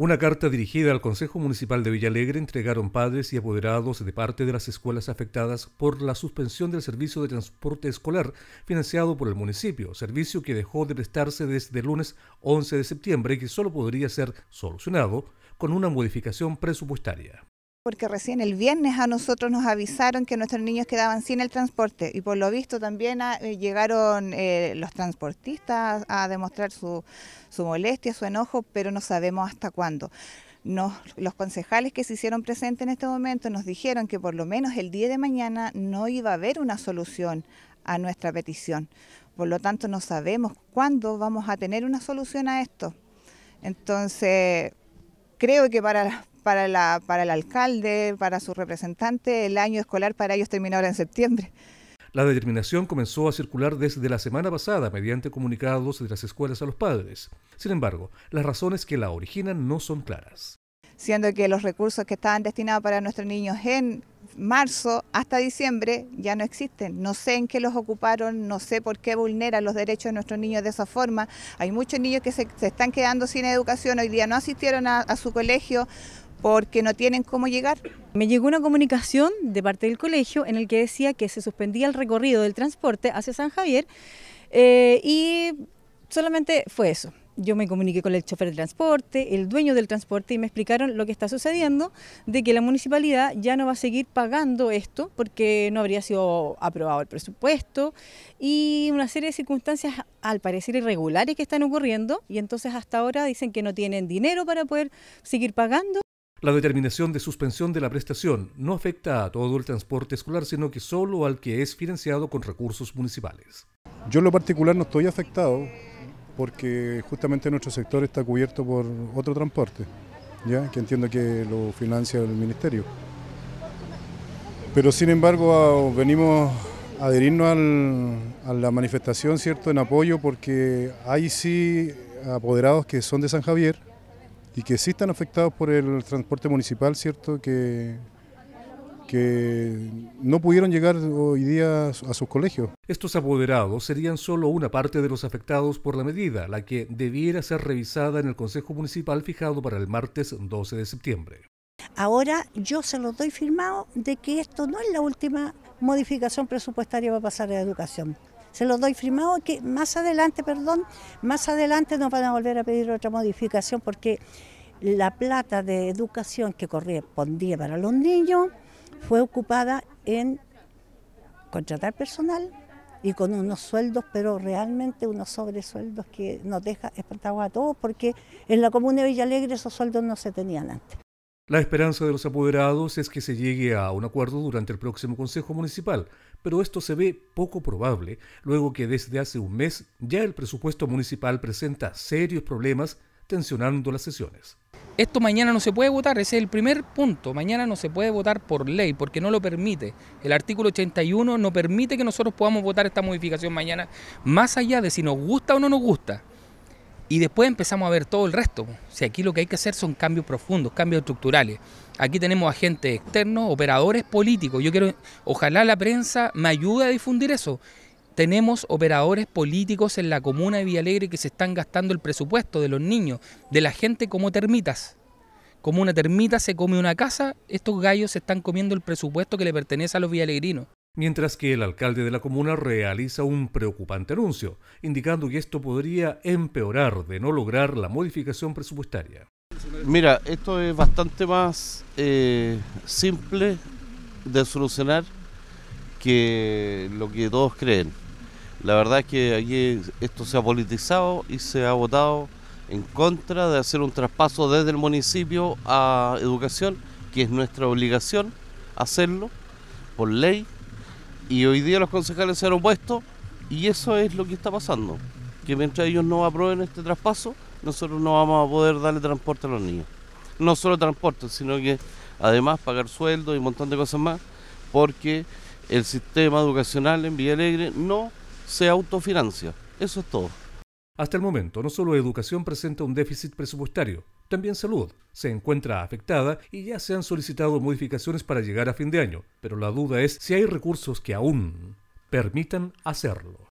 Una carta dirigida al Consejo Municipal de Villalegre entregaron padres y apoderados de parte de las escuelas afectadas por la suspensión del servicio de transporte escolar financiado por el municipio, servicio que dejó de prestarse desde el lunes 11 de septiembre y que solo podría ser solucionado con una modificación presupuestaria porque recién el viernes a nosotros nos avisaron que nuestros niños quedaban sin el transporte y por lo visto también ah, eh, llegaron eh, los transportistas a, demostrar su, su, molestia, su enojo, pero no sabemos hasta cuándo. los concejales que se hicieron presentes en este momento nos dijeron que por lo menos el día de mañana no iba a haber una solución a nuestra petición. Por lo tanto, no sabemos cuándo vamos a tener una solución a esto. Entonces, creo que para, para, la, el alcalde, para su representante, el año escolar para ellos terminó en septiembre. La determinación comenzó a circular desde la semana pasada mediante comunicados de las escuelas a los padres. Sin embargo, las razones que la originan no son claras. Siendo que los recursos que estaban destinados para nuestros niños en marzo hasta diciembre ya no existen. No sé en qué los ocuparon, no sé por qué vulneran los derechos de nuestros niños de esa forma. Hay muchos niños que se, están quedando sin educación, hoy día no asistieron a su colegio porque no tienen cómo llegar. Me llegó una comunicación de parte del colegio en el que decía que se suspendía el recorrido del transporte hacia San Javier eh, y solamente fue eso. Yo me comuniqué con el chofer de transporte, el dueño del transporte y me explicaron lo que está sucediendo, de que la municipalidad ya no va a seguir pagando esto porque no habría sido aprobado el presupuesto y una serie de circunstancias al parecer irregulares que están ocurriendo y entonces hasta ahora dicen que no tienen dinero para poder seguir pagando. La determinación de suspensión de la prestación no afecta a todo el transporte escolar, sino que solo al que es financiado con recursos municipales. Yo en lo particular no estoy afectado porque justamente nuestro sector está cubierto por otro transporte, ¿ya? que entiendo que lo financia el Ministerio. Pero sin embargo venimos a adherirnos a la manifestación ¿cierto? en apoyo porque hay sí apoderados que son de San Javier y que sí están afectados por el transporte municipal, ¿cierto? Que, que no pudieron llegar hoy día a sus colegios. Estos apoderados serían solo una parte de los afectados por la medida, la que debiera ser revisada en el Consejo Municipal fijado para el martes 12 de septiembre. Ahora yo se los doy firmado de que esto no es la última modificación presupuestaria para pasar a la educación se los doy firmado que más adelante, perdón, más adelante nos van a volver a pedir otra modificación porque la plata de educación que correspondía para los niños fue ocupada en contratar personal y con unos sueldos, pero realmente unos sobresueldos que nos deja espantados a todos, porque en la comuna de Villalegre esos sueldos no se tenían antes. La esperanza de los apoderados es que se llegue a un acuerdo durante el próximo Consejo Municipal, pero esto se ve poco probable luego que desde hace un mes ya el presupuesto municipal presenta serios problemas tensionando las sesiones. Esto mañana no se puede votar, ese es el primer punto. Mañana no se puede votar por ley porque no lo permite. El artículo 81 no permite que nosotros podamos votar esta modificación mañana, más allá de si nos gusta o no nos gusta. Y después empezamos a ver todo el resto. Si aquí lo que hay que hacer son cambios profundos, cambios estructurales. Aquí tenemos agentes externos, operadores políticos. Yo quiero, ojalá la prensa me ayude a difundir eso. Tenemos operadores políticos en la comuna de Villalegre que se están gastando el presupuesto de los niños, de la gente como termitas. Como una termita se come una casa, estos gallos se están comiendo el presupuesto que le pertenece a los villalegrinos mientras que el alcalde de la comuna realiza un preocupante anuncio, indicando que esto podría empeorar de no lograr la modificación presupuestaria. Mira, esto es bastante más eh, simple de solucionar que lo que todos creen. La verdad es que aquí esto se ha politizado y se ha votado en contra de hacer un traspaso desde el municipio a educación, que es nuestra obligación hacerlo por ley y hoy día los concejales se han opuesto y eso es lo que está pasando. Que mientras ellos no aprueben este traspaso, nosotros no vamos a poder darle transporte a los niños. No solo transporte, sino que además pagar sueldos y un montón de cosas más, porque el sistema educacional en Villa Alegre no se autofinancia. Eso es todo. Hasta el momento, no solo educación presenta un déficit presupuestario, también salud se encuentra afectada y ya se han solicitado modificaciones para llegar a fin de año, pero la duda es si hay recursos que aún permitan hacerlo.